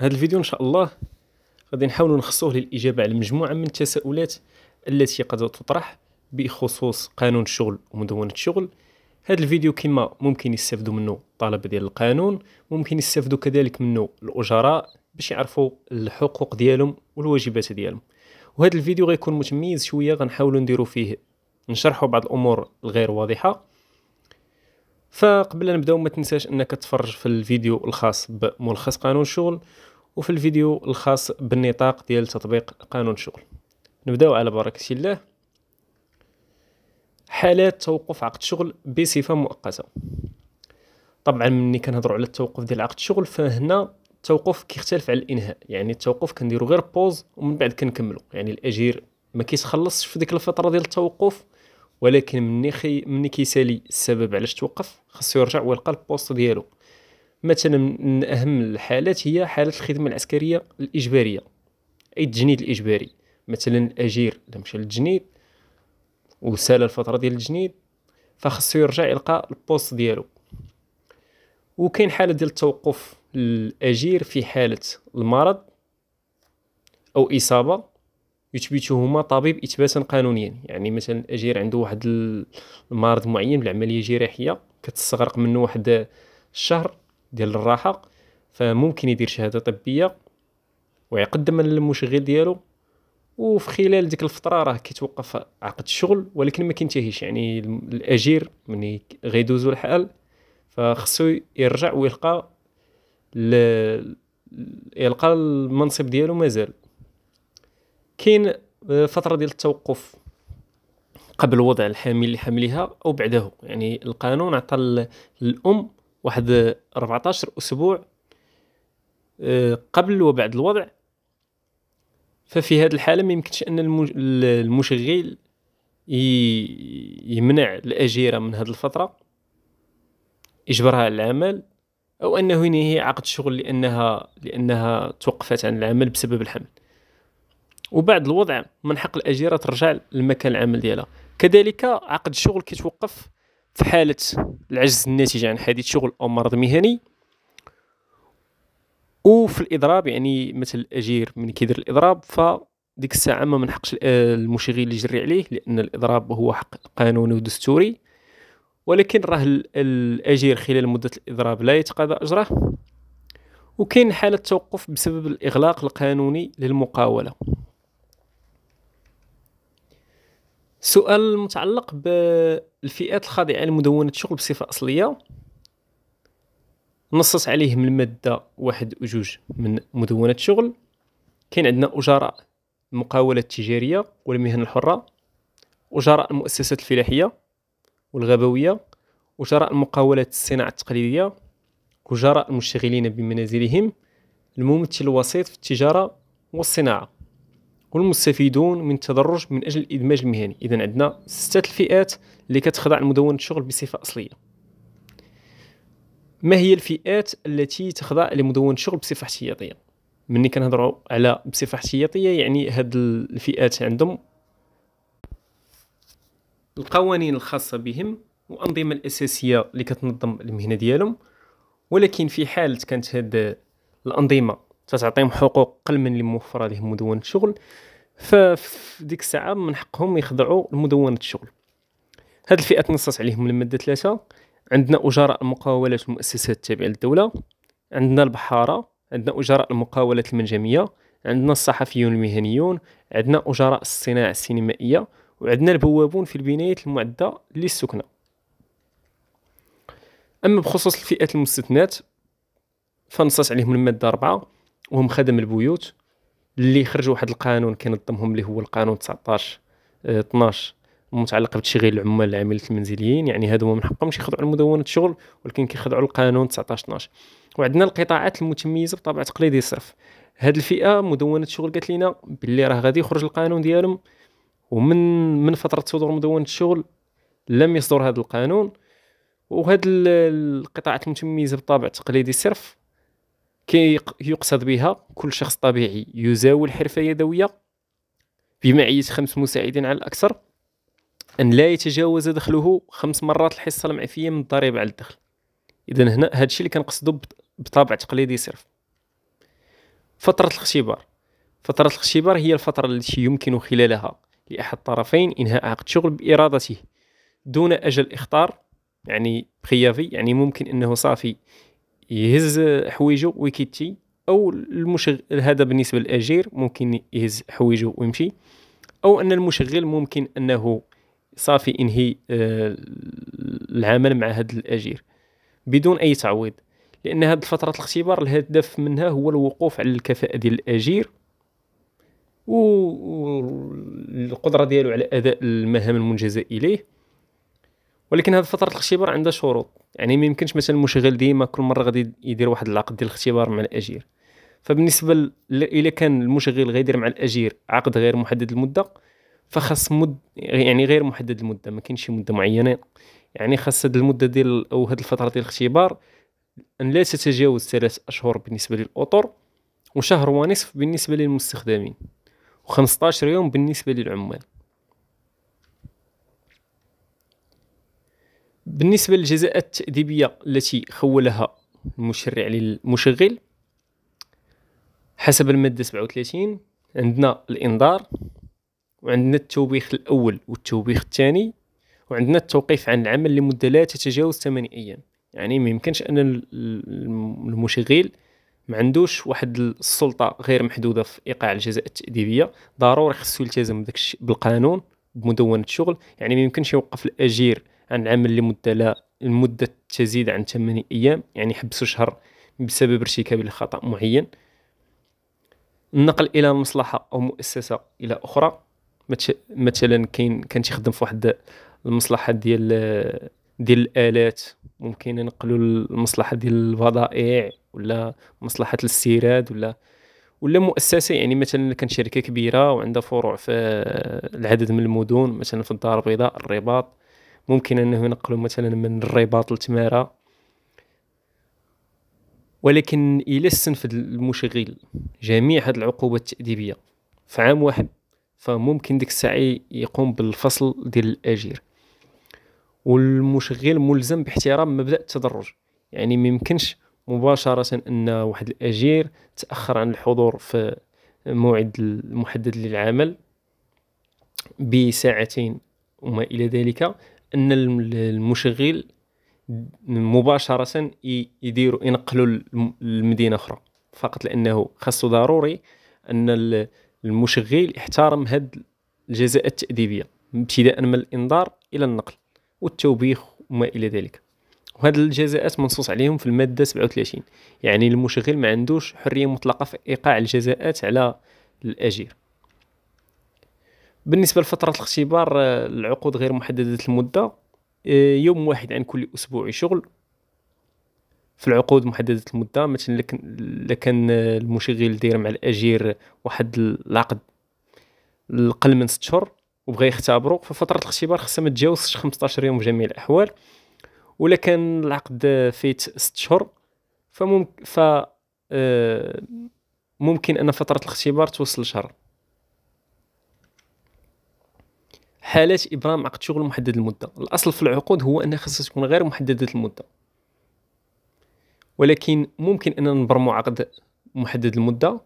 هذا الفيديو ان شاء الله غادي نحاولوا نخصوه للاجابه على مجموعه من التساؤلات التي قد تطرح بخصوص قانون الشغل ومدونه الشغل هذا الفيديو كما ممكن يستافدوا منه الطلبه ديال القانون ممكن يستافدوا كذلك منه الاجراء باش يعرفوا الحقوق ديالهم والواجبات ديالهم وهذا الفيديو غيكون متميز شويه غنحاولوا نديروا فيه نشرحوا بعض الامور الغير واضحه فقبل نبداو ما تنساش انك تفرج في الفيديو الخاص بملخص قانون الشغل وفي الفيديو الخاص بالنطاق ديال تطبيق قانون الشغل نبداو على بركه الله حالات توقف عقد الشغل بصفه مؤقته طبعا ملي كنهضروا على التوقف ديال عقد الشغل فهنا التوقف كيختلف على الانهاء يعني التوقف كنديرو غير بوز ومن بعد كنكملو يعني الاجير ما كيتخلصش في ديك الفتره ديال التوقف ولكن مني خي مني كيسالي السبب علاش توقف خاصو يرجع ويلقى البوست ديالو مثلا من اهم الحالات هي حاله الخدمه العسكريه الاجباريه اي التجنيد الاجباري مثلا الاجير الا مشى للتجنيد وسال الفتره ديال التجنيد فخصو يرجع يلقى البوست ديالو وكاين حاله ديال التوقف الاجير في حاله المرض او اصابه يثبتهما طبيب اثباتا قانونيا يعني مثلا الاجير عنده واحد المرض معين بالعمليه جراحيه كتستغرق منه واحد الشهر ديال الراحه فممكن يدير شهاده طبيه ويقدم للمشغل ديالو وفي خلال ديك الفتره راه كيتوقف عقد الشغل ولكن ما كينتهيش يعني الاجير ملي غيدوزو الحال فخصو يرجع ويلقى ل... يلقى المنصب ديالو مازال كاين آه، فتره ديال التوقف قبل وضع اللي لحملها او بعده يعني القانون عطى للام واحد 14 آه، اسبوع آه، قبل وبعد الوضع ففي هذه الحاله ما يمكنش ان المشغل يمنع الاجيره من هذه الفتره يجبرها على العمل او انه ينهي عقد الشغل لانها لانها توقفت عن العمل بسبب الحمل وبعد الوضع من حق الاجيره ترجع لمكان العمل ديالها كذلك عقد الشغل كيتوقف في حاله العجز الناتج عن حديث شغل او مرض مهني وفي الاضراب يعني مثل الاجير من كيدير الاضراب ف ديك الساعه ما منحقش المشغل يجري عليه لان الاضراب هو حق قانوني ودستوري ولكن راه الاجير خلال مده الاضراب لا يتقاضى اجره وكاين حاله توقف بسبب الاغلاق القانوني للمقاوله سؤال متعلق بالفئات الخاضعة لمدونة الشغل بصفة أصلية نصت عليهم المادة واحد وجوج من مدونة الشغل كاين عندنا أجراء المقاولة التجارية والمهن الحرة أجراء المؤسسات الفلاحية والغابوية أجراء المقاولة الصناعة التقليدية أجراء المشتغلين بمنازلهم الممثل الوسيط في التجارة والصناعة والمستفيدون من التدرج من اجل الادماج المهني اذا عندنا سته الفئات اللي كتخضع لمدونه الشغل بصفه اصليه ما هي الفئات التي تخضع لمدونه الشغل بصفه احتياطيه ملي كنهضروا على بصفه احتياطيه يعني هاد الفئات عندهم القوانين الخاصه بهم والانظمه الاساسيه اللي كتنظم المهنه ديالهم ولكن في حاله كانت هاد الانظمه تتعطيهم حقوق اقل من اللي موفره لهم مدونه الشغل فديك الساعه من حقهم يخضعوا لمدونه الشغل هاد الفئه تنصص عليهم الماده ثلاثة عندنا اجراء المقاولات والمؤسسات التابعه للدوله عندنا البحاره عندنا اجراء المقاولات المنجميه عندنا الصحفيون المهنيون عندنا اجراء الصناعه السينمائيه وعندنا البوابون في البنايات المعده للسكنه اما بخصوص الفئات المستثنات فنصت عليهم الماده 4 وهم خدم البيوت اللي خرجوا واحد القانون كينظمهم اللي هو القانون 19 12 آه، متعلق بتشغيل العمال العاملين المنزليين يعني هادو من حقهم يخضعوا لمدونه الشغل ولكن كيخضعوا للقانون 19 12 وعندنا القطاعات المتميزه بطبع تقليدي الصرف هاد الفئه مدونه الشغل قالت لنا باللي راه غادي يخرج القانون ديالهم ومن من فتره صدور مدونه الشغل لم يصدر هذا القانون وهاد القطاعات المتميزه بطبع تقليدي صرف كي يقصد بها كل شخص طبيعي يزاول حرفة يدوية بمعية خمس مساعدين على الأكثر أن لا يتجاوز دخله خمس مرات الحصة المعفية من الضريبة على الدخل إذا هنا هذا الشيء اللي كنقصدو بطابع تقليدي صرف فترة الاختبار فترة الاختبار هي الفترة التي يمكن خلالها لأحد الطرفين إنهاء عقد شغل بإرادته دون أجل إخطار يعني بخيافي يعني ممكن أنه صافي يهز حويجه ويكيتي او المشغل هذا بالنسبه للاجير ممكن يهز حويجه ويمشي او ان المشغل ممكن انه صافي انهي آه، العمل مع هذا الاجير بدون اي تعويض لان هذه فتره الاختبار الهدف منها هو الوقوف على الكفاءه ديال الاجير والقدره ديالو على اداء المهام المنجزه اليه ولكن هذه فتره الاختبار عندها شروط يعني ما يمكنش مثلا المشغل ديما كل مره غادي يدير واحد العقد ديال الاختبار مع الاجير فبالنسبه ل... كان المشغل غيدير مع الاجير عقد غير محدد المده فخاص مد يعني غير محدد المده ما كاينش شي مده معينه يعني خاص هذه المده ديال او هذه الفتره ديال الاختبار ان لا تتجاوز ثلاث اشهر بالنسبه للاطر وشهر ونصف بالنسبه للمستخدمين و15 يوم بالنسبه للعمال بالنسبه للجزاءات التاديبيه التي خولها المشرع للمشغل حسب الماده 37 عندنا الانذار وعندنا التوبيخ الاول والتوبيخ الثاني وعندنا التوقيف عن العمل لمده لا تتجاوز 8 ايام يعني ما يمكنش ان المشغل ما عندوش واحد السلطه غير محدوده في ايقاع الجزاء التاديبيه ضروري خصو يلتزم بالقانون بمدونه الشغل يعني ما يمكنش يوقف الاجير عن العمل لمدة لا المدة تزيد عن 8 أيام يعني حبسوا شهر بسبب ارتكاب لخطأ معين النقل إلى مصلحة أو مؤسسة إلى أخرى مثلا كاين كان تيخدم في واحد المصلحة ديال ديال الآلات ممكن ينقلو المصلحة ديال البضائع ولا مصلحة الاستيراد ولا ولا مؤسسه يعني مثلا كانت شركه كبيره وعندها فروع في العدد من المدن مثلا في الدار البيضاء الرباط ممكن انه ينقلوا مثلا من الرباط لتماره ولكن الا استنفد المشغل جميع هاد العقوبات التاديبيه في عام واحد فممكن ديك الساعه يقوم بالفصل ديال الاجير والمشغل ملزم باحترام مبدا التدرج يعني ميمكنش مباشره ان واحد الاجير تاخر عن الحضور في الموعد المحدد للعمل بساعتين وما الى ذلك ان المشغل مباشره يديروا ينقلوا لمدينه اخرى فقط لانه خاصو ضروري ان المشغل يحترم هاد الجزاء التاديبيه ابتداء من الانذار الى النقل والتوبيخ وما الى ذلك وهاد الجزاءات منصوص عليهم في الماده 37 يعني المشغل ما عندوش حريه مطلقه في ايقاع الجزاءات على الاجير بالنسبه لفتره الاختبار آه، العقود غير محدده المده آه، يوم واحد عن كل اسبوع شغل في العقود محدده المده مثلا لكان آه، المشغل داير مع الاجير واحد العقد لقل من 6 شهور وبغى يختبرو ففتره الاختبار خصها ما تجاوزش 15 يوم بجميع جميع الاحوال ولا كان العقد فيت 6 شهور فممكن ف ممكن ان فتره الاختبار توصل شهر حالات ابرام عقد شغل محدد المده الاصل في العقود هو انها خاصها تكون غير محدده المده ولكن ممكن اننا نبرمو عقد محدد المده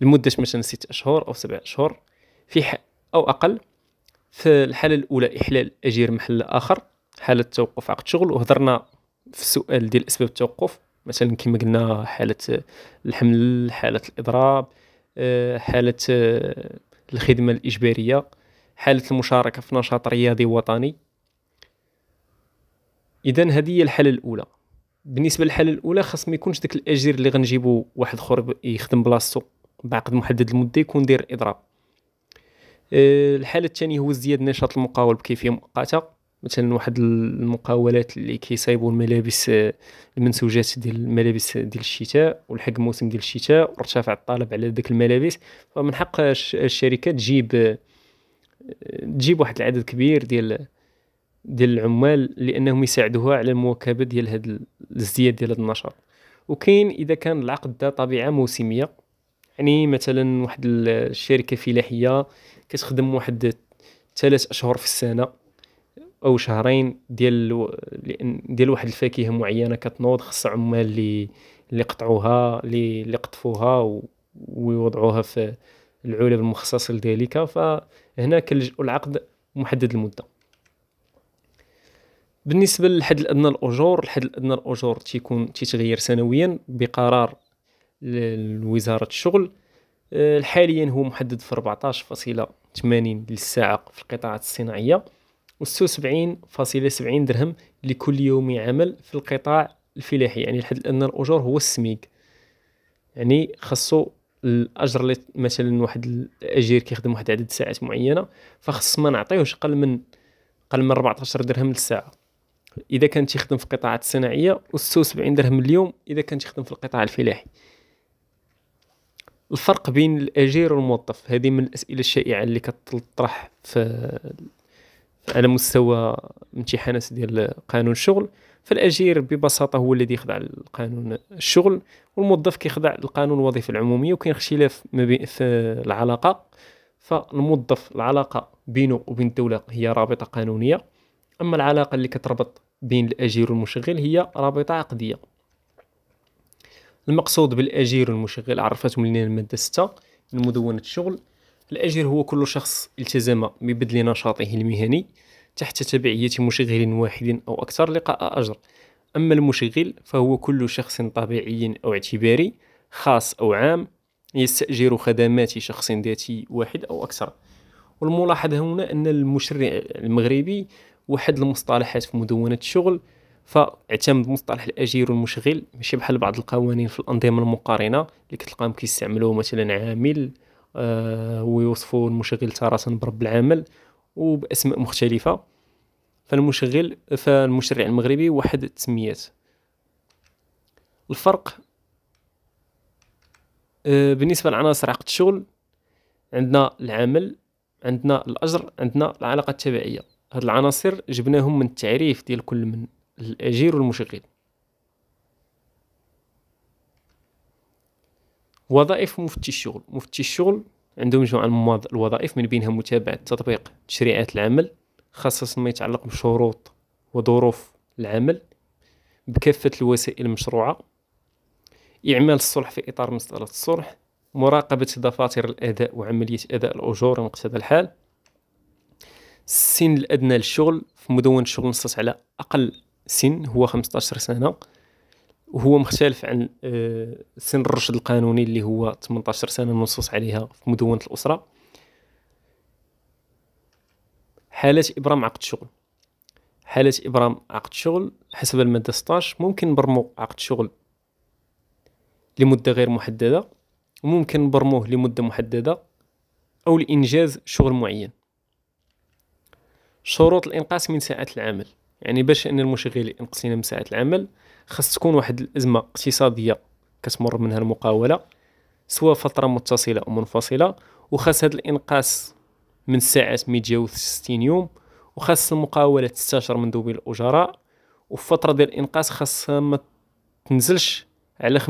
لمده مثلا ست اشهر او سبع اشهر في او اقل في الحاله الاولى احلال اجير محل اخر حاله توقف عقد شغل وهضرنا في السؤال ديال اسباب التوقف مثلا كما قلنا حاله الحمل حاله الاضراب آه، حاله الخدمة الإجبارية حالة المشاركة في نشاط رياضي وطني إذا هذه هي الحالة الأولى بالنسبة للحالة الأولى خاص ما يكونش داك الأجير اللي غنجيبو واحد آخر يخدم بلاصتو بعقد محدد المدة يكون دير الإضراب أه، الحالة الثانية هو ازدياد نشاط المقاول بكيفية مؤقتة مثلا واحد المقاولات اللي كيصايبوا الملابس المنسوجات ديال الملابس ديال الشتاء ولحق موسم ديال الشتاء وارتفع الطلب على ذاك الملابس فمن حق الشركه تجيب تجيب واحد العدد كبير ديال ديال العمال لانهم يساعدوها على المواكبه ديال هذا الازدياد ديال هذا النشاط وكاين اذا كان العقد ذا طبيعه موسميه يعني مثلا واحد الشركه فلاحيه كتخدم واحد ثلاث اشهر في السنه او شهرين ديال ديال واحد الفاكهه معينه كتنوض خص عمال اللي اللي قطعوها اللي اللي قطفوها ويوضعوها في العلب المخصص لذلك فهنا كنلجؤ العقد محدد المده بالنسبه للحد الادنى الاجور الحد الادنى الاجور تيكون تيتغير سنويا بقرار لوزاره الشغل آه، حاليا هو محدد في 14.80 للساعه في القطاعات الصناعيه 76.70 درهم لكل يوم عمل في القطاع الفلاحي يعني لحد الان الاجور هو السميك يعني خاصو الاجر اللي مثلا واحد الاجير كيخدم واحد عدد ساعات معينه فخص ما نعطيوش اقل من اقل من 14 درهم للساعه اذا كان تيخدم في القطاعات الصناعيه و76 درهم اليوم اذا كان تيخدم في القطاع الفلاحي الفرق بين الاجير والموظف هذه من الاسئله الشائعه اللي كتطرح في على مستوى امتحانات ديال قانون الشغل فالاجير ببساطه هو الذي يخضع لقانون الشغل والموظف كيخضع لقانون الوظيفه العموميه وكاين اختلاف ما بين في العلاقه فالموظف العلاقه بينه وبين الدوله هي رابطه قانونيه اما العلاقه اللي كتربط بين الاجير والمشغل هي رابطه عقديه المقصود بالاجير والمشغل عرفتهم لنا الماده 6 من مدونه الشغل الأجر هو كل شخص التزم ببذل نشاطه المهني تحت تبعية مشغل واحد أو أكثر لقاء أجر أما المشغل فهو كل شخص طبيعي أو اعتباري خاص أو عام يستأجر خدمات شخص ذاتي واحد أو أكثر والملاحظة هنا أن المشرع المغربي وحد المصطلحات في مدونة الشغل فاعتمد مصطلح الاجير والمشغل ماشي بحال بعض القوانين في الانظمه المقارنه اللي كتلقاهم كيستعملوه مثلا عامل آه، ويوصفوا المشغل تراسا برب العمل وبأسماء مختلفة فالمشغل فالمشرع المغربي واحد التسميات الفرق آه، بالنسبة لعناصر عقد الشغل عندنا العمل عندنا الأجر عندنا العلاقة التبعية هاد العناصر جبناهم من التعريف ديال كل من الأجير والمشغل وظائف مفتي الشغل مفتي الشغل عندهم مجموعة من الوظائف من بينها متابعة تطبيق تشريعات العمل خاصة ما يتعلق بشروط وظروف العمل بكافة الوسائل المشروعة إعمال الصلح في إطار مسألة الصلح مراقبة دفاتر الأداء وعملية أداء الأجور مقتضى الحال السن الأدنى للشغل في مدونة الشغل نصت على أقل سن هو 15 سنة هو مختلف عن آه، سن الرشد القانوني اللي هو 18 سنه منصوص عليها في مدونه الاسره حاله ابرام عقد شغل حاله ابرام عقد شغل حسب الماده 16 ممكن نبرمو عقد شغل لمده غير محدده وممكن نبرموه لمده محدده او لانجاز شغل معين شروط الانقاص من ساعات العمل يعني باش ان المشغل ينقص من ساعات العمل خاص تكون واحد الازمه اقتصاديه كتمر منها المقاوله سواء فتره متصله او منفصله وخاص هذا الانقاص من الساعات 160 يوم وخاص المقاوله تستشر من ذوي الاجراء وفتره فتره ديال الانقاص خاصها ما تنزلش على 50%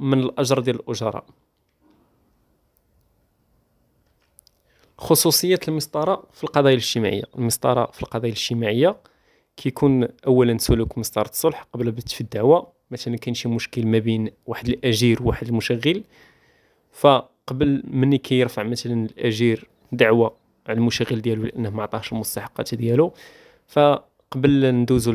من الاجر ديال الاجراء خصوصيه المسطره في القضايا الاجتماعيه المسطره في القضايا الاجتماعيه كيكون اولا سلوك مسطرة الصلح قبل في الدعوه مثلا كاين شي مشكل ما بين واحد الاجير وواحد المشغل فقبل مني كيرفع مثلا الاجير دعوه على المشغل ديالو لانه ما عطاهش المستحقات ديالو فقبل ندوزو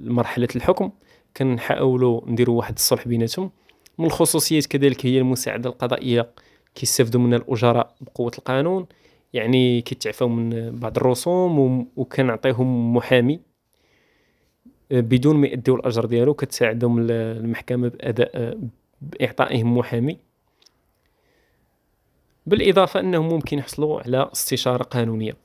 لمرحله الحكم كنحاولوا نديروا واحد الصلح بيناتهم من الخصوصيات كذلك هي المساعده القضائيه كيستافدوا منها الاجراء بقوه القانون يعني كيتعفاو من بعض الرسوم وكنعطيهم محامي أه، بدون ما يأديو الاجر ديالو كتساعدهم المحكمه باداء أه، باعطائهم محامي بالاضافه انهم ممكن يحصلوا على استشاره قانونيه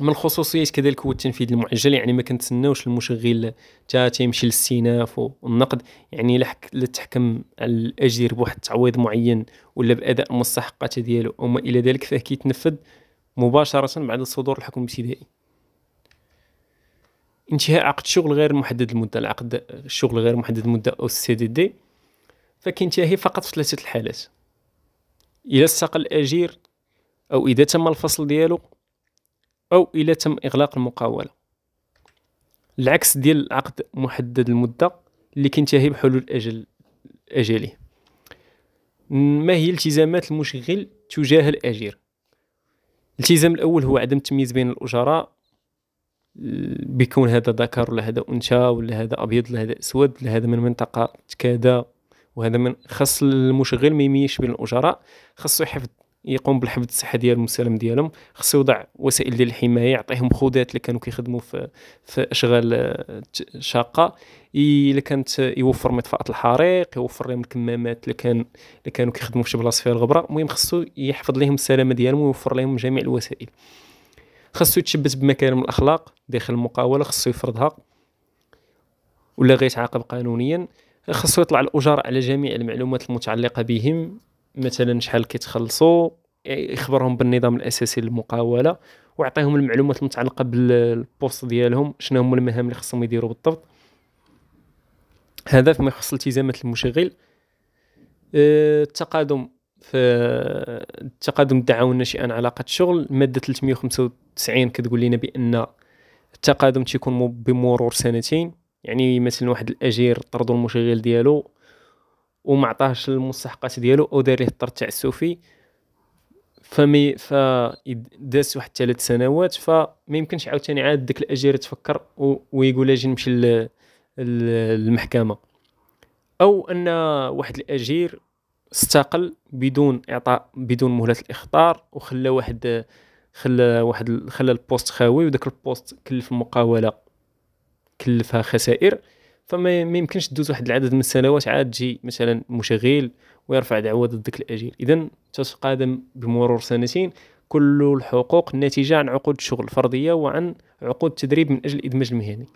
من الخصوصيات كذلك هو التنفيذ المعجل يعني ما كنتسناوش المشغل حتى تيمشي للاستئناف والنقد يعني لحق تحكم على الاجير بواحد التعويض معين ولا باداء المستحقات ديالو وما الى ذلك فاه كيتنفذ مباشره بعد صدور الحكم الابتدائي انتهاء عقد الشغل غير محدد المده العقد الشغل غير محدد المده او السي دي دي فكينتهي فقط في ثلاثه الحالات الى استقل الاجير او اذا تم الفصل ديالو او الى تم اغلاق المقاوله العكس ديال العقد محدد المده اللي كينتهي بحلول اجل اجله ما هي التزامات المشغل تجاه الأجير الالتزام الأول هو عدم التمييز بين الأجراء بكون هذا ذكر ولا هذا أنثى ولا هذا أبيض ولا هذا أسود ولا هذا من منطقة كذا وهذا من خاص المشغل ما يميش بين الأجراء خاصو يحفظ يقوم بالحفظ الصحه ديالهم والسلام ديالهم خصو يوضع وسائل ديال الحمايه يعطيهم خودات اللي كانوا كيخدموا في في اشغال آه، شاقه الا كانت آه، يوفر مطفاه الحريق يوفر لهم الكمامات اللي كان اللي كانوا كيخدموا في شي بلاصه فيها الغبره المهم خصو يحفظ لهم السلامه ديالهم ويوفر لهم جميع الوسائل خصو يتشبث بمكارم الاخلاق داخل المقاوله خصو يفرضها ولا غيتعاقب قانونيا خصو يطلع الاجار على جميع المعلومات المتعلقه بهم مثلا شحال كيتخلصوا يخبرهم بالنظام الاساسي للمقاوله ويعطيهم المعلومات المتعلقه بالبوست ديالهم شنو هما المهام اللي خصهم يديروا بالضبط هذا فيما يخص التزامات المشغل أه، التقادم في التقادم الدعاوي الناشئه عن علاقه الشغل ماده 395 كتقول لنا بان التقادم تيكون بمرور سنتين يعني مثلا واحد الاجير طردوا المشغل ديالو وما عطاهش المستحقات ديالو او دار ليه الطر التعسفي فمي ف داس واحد ثلاث سنوات فما يمكنش عاوتاني عاد ديك الاجير تفكر ويقول اجي نمشي للمحكمه او ان واحد الاجير استقل بدون اعطاء بدون مهله الاخطار وخلى واحد خلى واحد خلى البوست خاوي وداك البوست كلف المقاوله كلفها خسائر فما يمكنش تدوز واحد العدد من السنوات عاد تجي مثلا مشغل ويرفع دعوه ضد الاجيل اذا تتقادم بمرور سنتين كل الحقوق الناتجه عن عقود الشغل الفرديه وعن عقود التدريب من اجل الادماج المهني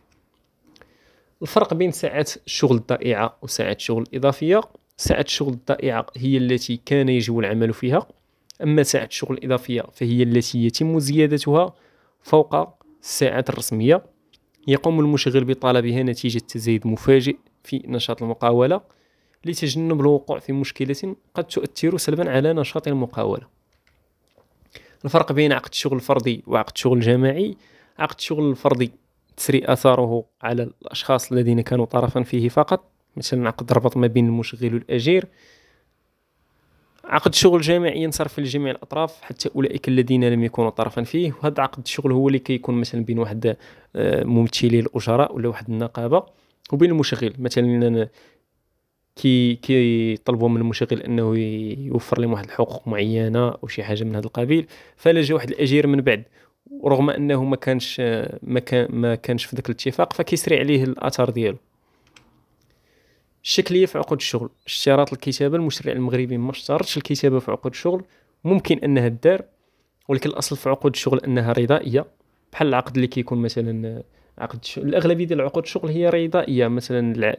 الفرق بين ساعات الشغل الضائعه وساعات الشغل الاضافيه ساعة الشغل الضائعة هي التي كان يجب العمل فيها أما ساعة الشغل الإضافية فهي التي يتم زيادتها فوق الساعات الرسمية يقوم المشغل بطلبها نتيجة تزايد مفاجئ في نشاط المقاولة لتجنب الوقوع في مشكلة قد تؤثر سلبا على نشاط المقاولة الفرق بين عقد الشغل الفردي وعقد الشغل الجماعي عقد الشغل الفردي تسري أثاره على الأشخاص الذين كانوا طرفا فيه فقط مثلا عقد ربط ما بين المشغل والأجير عقد شغل جامعي ينصرف لجميع الاطراف حتى اولئك الذين لم يكونوا طرفا فيه وهذا عقد الشغل هو اللي كيكون كي مثلا بين واحد آه، ممثلي الاجراء ولا واحد النقابه وبين المشغل مثلا كي كيطلبوا من المشغل انه يوفر لهم واحد الحقوق معينه او شي حاجه من هذا القبيل فلا جا واحد الاجير من بعد ورغم انه ما كانش آه، ما, كان ما كانش في ذاك الاتفاق فكيسري عليه الاثر ديالو الشكليه في عقود الشغل اشتراط الكتابه المشرع المغربي ما اشترطش الكتابه في عقود الشغل ممكن انها دار ولكن الاصل في عقود الشغل انها رضائيه بحال العقد اللي كيكون مثلا عقد الاغلبيه ديال عقود الشغل هي رضائيه مثلا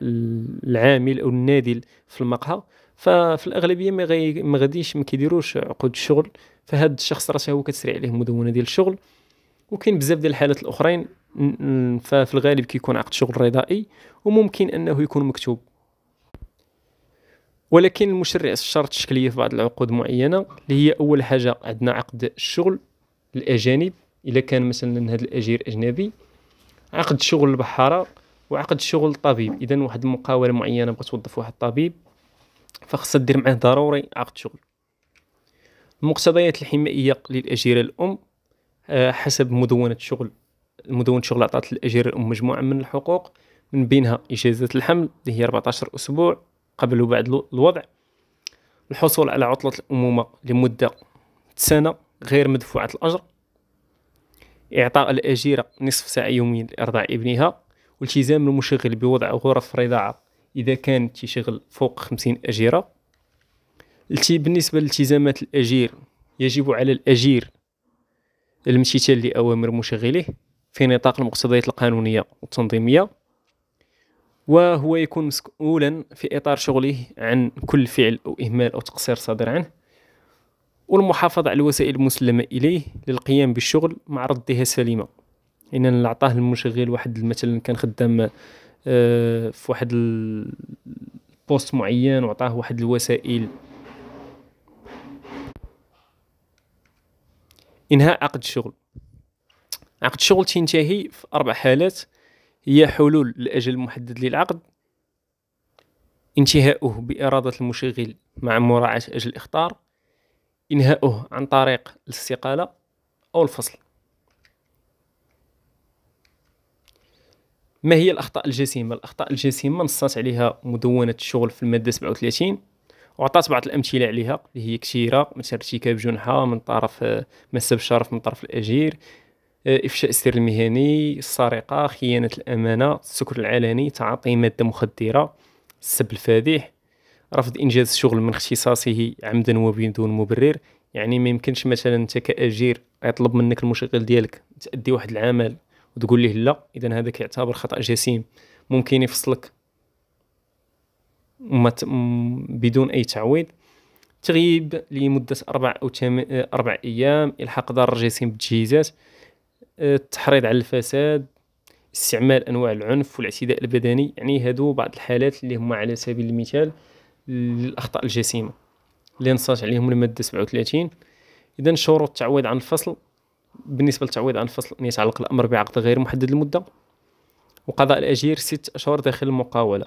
العامل او النادل في المقهى ففي الاغلبيه ما ما غاديش ما كيديروش عقود الشغل فهاد الشخص راه هو كتسري عليه مدونه ديال الشغل وكاين بزاف ديال الحالات الاخرين ففي الغالب كيكون عقد شغل رضائي وممكن انه يكون مكتوب ولكن المشرع شرط التشكيليه في بعض العقود معينه اللي هي اول حاجه عندنا عقد الشغل الاجانب الا كان مثلا هذا الاجير اجنبي عقد شغل البحاره وعقد شغل الطبيب اذا واحد المقاوله معينه بغات توظف واحد الطبيب فخصها دير معاه ضروري عقد شغل المقتضيات الحمائيه للاجيره الام آه، حسب مدونه الشغل مدونه الشغل عطات للاجيره الام مجموعه من الحقوق من بينها اجازه الحمل اللي هي 14 اسبوع قبل وبعد الوضع الحصول على عطلة الأمومة لمدة سنة غير مدفوعة الأجر إعطاء الأجيرة نصف ساعة يوميا لإرضاع ابنها والتزام المشغل بوضع غرف رضاعة إذا كان تشغل فوق خمسين أجيرة بالنسبة لالتزامات الأجير يجب على الأجير الامتثال لأوامر مشغله في نطاق المقتضيات القانونية والتنظيمية وهو يكون مسؤولا في إطار شغله عن كل فعل أو إهمال أو تقصير صادر عنه والمحافظة على الوسائل المسلمة إليه للقيام بالشغل مع ردها سليمة إن يعني المشغل واحد مثلا كان خدام آه، في واحد البوست معين وعطاه واحد الوسائل انهاء عقد الشغل عقد الشغل تنتهي في اربع حالات هي حلول الأجل المحدد للعقد انتهاؤه بإرادة المشغل مع مراعاة أجل الإخطار إنهاؤه عن طريق الاستقالة أو الفصل ما هي الأخطاء الجسيمة؟ الأخطاء الجسيمة نصات عليها مدونة الشغل في المادة 37 وعطات بعض الأمثلة عليها اللي هي كثيرة مثل ارتكاب جنحة من طرف مسب الشرف من طرف الأجير آه، افشاء السر المهني السرقه خيانه الامانه السكر العلني تعاطي ماده مخدره السب الفادح رفض انجاز الشغل من اختصاصه عمدا وبدون مبرر يعني ما يمكنش مثلا انت كاجير يطلب منك المشغل ديالك تادي واحد العمل وتقول ليه لا اذا هذا كيعتبر خطا جسيم ممكن يفصلك بدون اي تعويض تغيب لمده اربع او تم... آه، اربع ايام الحاق ضرر جسيم بالتجهيزات التحريض على الفساد استعمال انواع العنف والاعتداء البدني يعني هادو بعض الحالات اللي هما على سبيل المثال الاخطاء الجسيمه اللي نصات عليهم الماده 37 اذا شروط التعويض عن الفصل بالنسبه للتعويض عن الفصل ان يتعلق الامر بعقد غير محدد المده وقضاء الاجير ست اشهر داخل المقاوله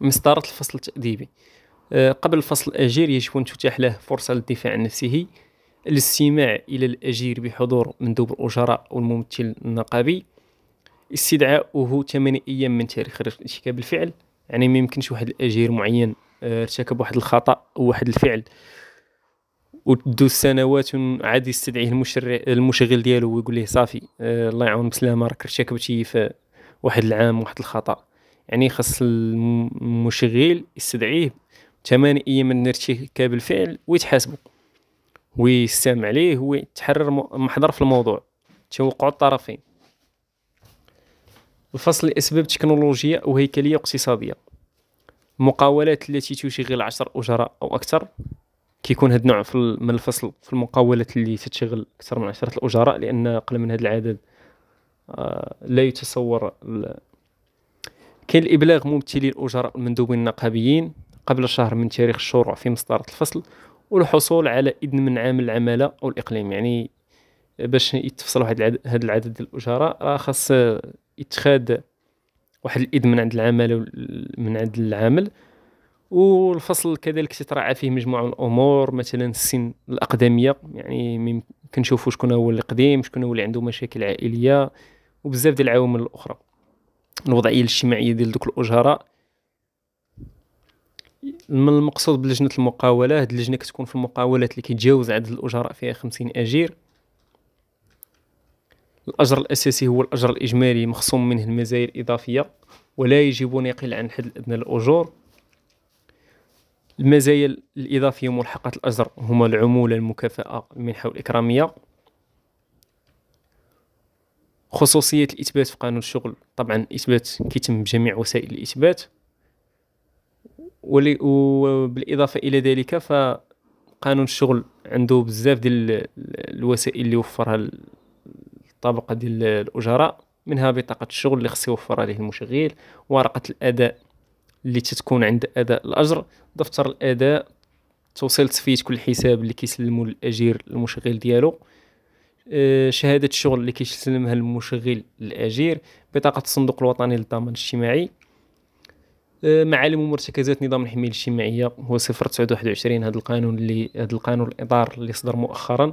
مسطره الفصل التاديبي آه، قبل فصل الاجير يجب ان تتاح له فرصه للدفاع عن نفسه الاستماع إلى الأجير بحضور مندوب الأجراء والممثل النقابي استدعاؤه 8 أيام من تاريخ ارتكاب الفعل يعني ما يمكنش واحد الأجير معين آه، ارتكب واحد الخطأ أو واحد الفعل وتدو سنوات عاد يستدعيه المشرع المشغل ديالو ويقول ليه صافي أه الله يعاون بسلامه راك ارتكبتي في واحد العام واحد الخطا يعني خاص المشغل يستدعيه 8 ايام من ارتكاب الفعل ويتحاسبه ويستمع عليه ويتحرر تحرر محضر في الموضوع توقع الطرفين الفصل لأسباب تكنولوجية وهيكلية واقتصادية المقاولات التي تشغل عشر أجراء أو أكثر كيكون هاد النوع من الفصل في المقاولات اللي تشغل أكثر من عشرة الأجراء لأن أقل من هذا العدد آه، لا يتصور كاين الابلاغ ممثلي الاجراء المندوبين النقابيين قبل شهر من تاريخ الشروع في مسطره الفصل والحصول على اذن من عامل العماله او الاقليم يعني باش يتفصل واحد العدد هذا العدد ديال الاجراء راه خاص يتخاد واحد الاذن من عند العماله من عند العامل والفصل كذلك تتراعى فيه مجموعه من الامور مثلا السن الاقدميه يعني كنشوفوا شكون هو اللي قديم شكون هو اللي عنده مشاكل عائليه وبزاف ديال العوامل الاخرى الوضعيه الاجتماعيه ديال دوك الاجراء من المقصود بلجنه المقاوله هاد اللجنه كتكون في المقاولات اللي كيتجاوز عدد الاجراء فيها خمسين اجير الاجر الاساسي هو الاجر الاجمالي مخصوم منه المزايا الاضافيه ولا يجب ان يقل عن الحد الادنى للاجور المزايا الاضافيه ملحقه الاجر هما العموله المكافاه المنحه والاكراميه خصوصيه الاثبات في قانون الشغل طبعا الاثبات كيتم بجميع وسائل الاثبات وبالاضافه الى ذلك فقانون الشغل عنده بزاف ديال الوسائل اللي وفرها الطبقه ديال الاجراء منها بطاقه الشغل اللي خص يوفرها ليه المشغل ورقه الاداء اللي تتكون عند اداء الاجر دفتر الاداء توصيل تصفيه كل حساب اللي كيسلمو الاجير المشغل ديالو آه، شهاده الشغل اللي كيسلمها المشغل الاجير بطاقه الصندوق الوطني للضمان الاجتماعي آه، معالم ومرتكزات نظام الحمايه الاجتماعيه هو 0921 هذا القانون اللي هذا القانون الاطار اللي صدر مؤخرا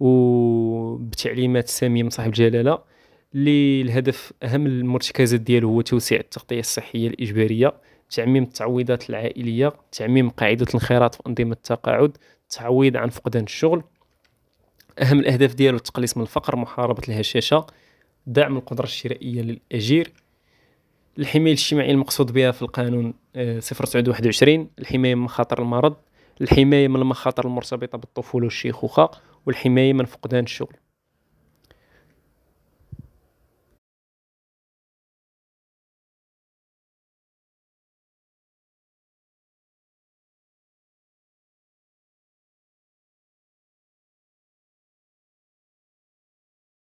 وبتعليمات ساميه من صاحب الجلاله اللي الهدف اهم المرتكزات ديالو هو توسيع التغطيه الصحيه الاجباريه تعميم التعويضات العائليه تعميم قاعده الانخراط في انظمه التقاعد التعويض عن فقدان الشغل اهم الاهداف ديالو التقليص من الفقر محاربه الهشاشه دعم القدره الشرائيه للاجير الحمايه الاجتماعيه المقصود بها في القانون 0921 آه، الحمايه من مخاطر المرض الحمايه من المخاطر المرتبطه بالطفوله والشيخوخه والحمايه من فقدان الشغل